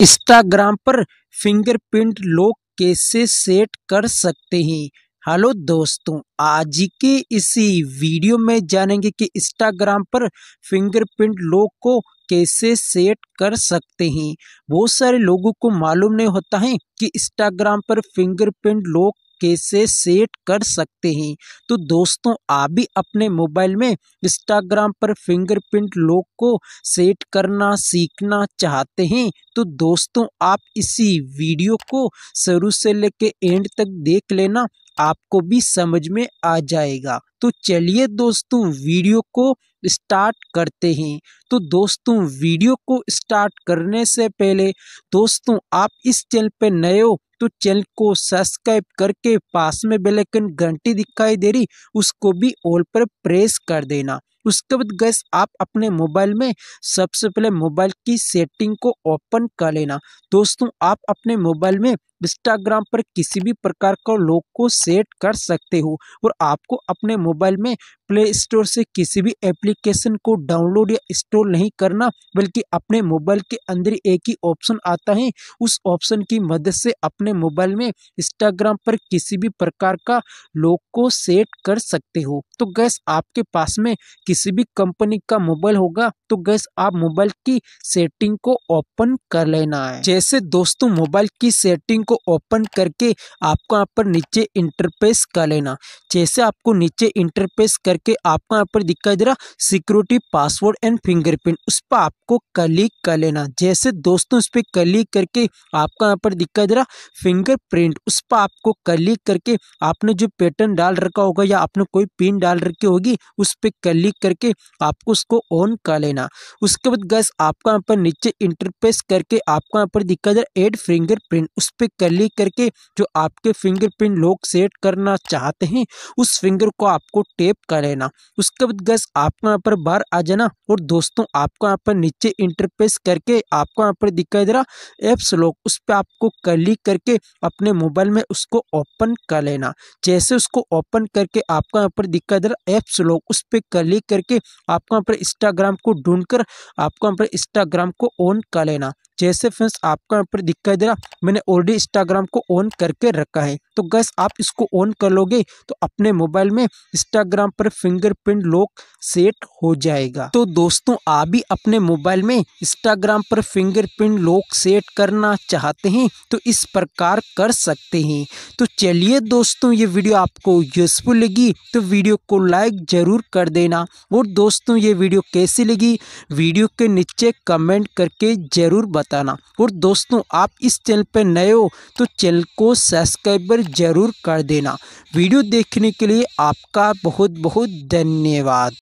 Instagram पर fingerprint lock कैसे set कर सकते हैं हेलो दोस्तों आज के इसी वीडियो में जानेंगे कि इंस्टाग्राम पर फिंगरप्रिंट लॉक को कैसे सेट कर सकते हैं बहुत सारे लोगों को मालूम नहीं होता है कि इंस्टाग्राम पर फिंगरप्रिंट लॉक कैसे सेट कर सकते हैं तो दोस्तों आप भी अपने मोबाइल में इंस्टाग्राम पर फिंगरप्रिंट लॉक को सेट करना सीखना चाहते हैं तो दोस्तों आप इसी वीडियो को शुरू से लेके एंड तक देख लेना आपको भी समझ में आ जाएगा तो चलिए दोस्तों वीडियो को स्टार्ट करते हैं तो दोस्तों वीडियो को स्टार्ट करने से पहले दोस्तों आप इस चैनल पर नए हो तो चैनल को सब्सक्राइब करके पास में बेलकन घंटी दिखाई दे रही उसको भी ऑल पर प्रेस कर देना उसके बाद गैस आप अपने मोबाइल में सबसे पहले मोबाइल की सेटिंग को ओपन कर लेना दोस्तों आप अपने मोबाइल में इंस्टाग्राम पर किसी भी प्रकार का लोग को सेट कर सकते हो और आपको अपने मोबाइल में प्ले स्टोर से किसी भी एप्लीकेशन को डाउनलोड या इंस्टॉल नहीं करना बल्कि अपने मोबाइल के अंदर एक ही ऑप्शन आता है उस ऑप्शन की मदद से अपने मोबाइल में इंस्टाग्राम पर किसी भी प्रकार का लोग को सेट कर सकते हो तो गैस आपके पास में किसी भी कंपनी का मोबाइल होगा तो गैस आप मोबाइल की सेटिंग को ओपन कर लेना है जैसे दोस्तों मोबाइल की सेटिंग को ओपन करके आपको यहाँ पर नीचे इंटरफेस कर लेना जैसे आपको नीचे इंटरफेस करके आपको यहाँ पर दिखाई दे रहा सिक्योरिटी पासवर्ड एंड फिंगरप्रिंट उस पर आपको क्लिक कर लेना जैसे दोस्तों उस पर क्लिक करके आपको यहाँ पर दिखाई दे रहा फिंगरप्रिंट उस पर आपको क्लिक करके आपने जो पैटर्न डाल रखा होगा या आपने कोई पिन डाल रखी होगी उस पर क्लिक करके आपको उसको ऑन कर लेना उसके बाद गैस आपका यहाँ पर नीचे इंटरप्रेस करके आपका यहाँ पर दिखा जा एड फिंगरप्रिंट उस पर क्लिक करके जो आपके फिंगरप्रिंट लोग सेट करना चाहते हैं उस फिंगर को आपको टेप कर लेना उसके बाद गैस आपका यहाँ पर बाहर आ जाना और दोस्तों आपको यहाँ पर नीचे इंटरपेस करके आपको यहाँ पर दिखाई दे रहा एप्स लोग उस पर आपको क्लिक करके अपने मोबाइल में उसको ओपन कर लेना जैसे उसको ओपन करके आपका यहाँ पर दिखाई दे रहा एप्स लोग उस पर क्लिक करके आपको यहाँ पर इंस्टाग्राम को ढूंढकर आपको यहाँ पर इंस्टाग्राम को ऑन कर लेना जैसे फ्रेंड्स आपको यहाँ पर दिखाई दे रहा मैंने ऑलरेडी इंस्टाग्राम को ऑन करके रखा है तो गैस आप इसको ऑन कर लोगे तो अपने मोबाइल में इंस्टाग्राम पर फिंगरप्रिंट लॉक सेट हो जाएगा तो दोस्तों आप भी अपने मोबाइल में इंस्टाग्राम पर फिंगरप्रिंट लॉक सेट करना चाहते हैं तो इस प्रकार कर सकते हैं तो चलिए दोस्तों ये वीडियो आपको यूजफुल लगी तो वीडियो को लाइक ज़रूर कर देना और दोस्तों ये वीडियो कैसी लगी वीडियो के नीचे कमेंट करके ज़रूर बता बताना और दोस्तों आप इस चैनल पर नए हो तो चैनल को सब्सक्राइबर जरूर कर देना वीडियो देखने के लिए आपका बहुत बहुत धन्यवाद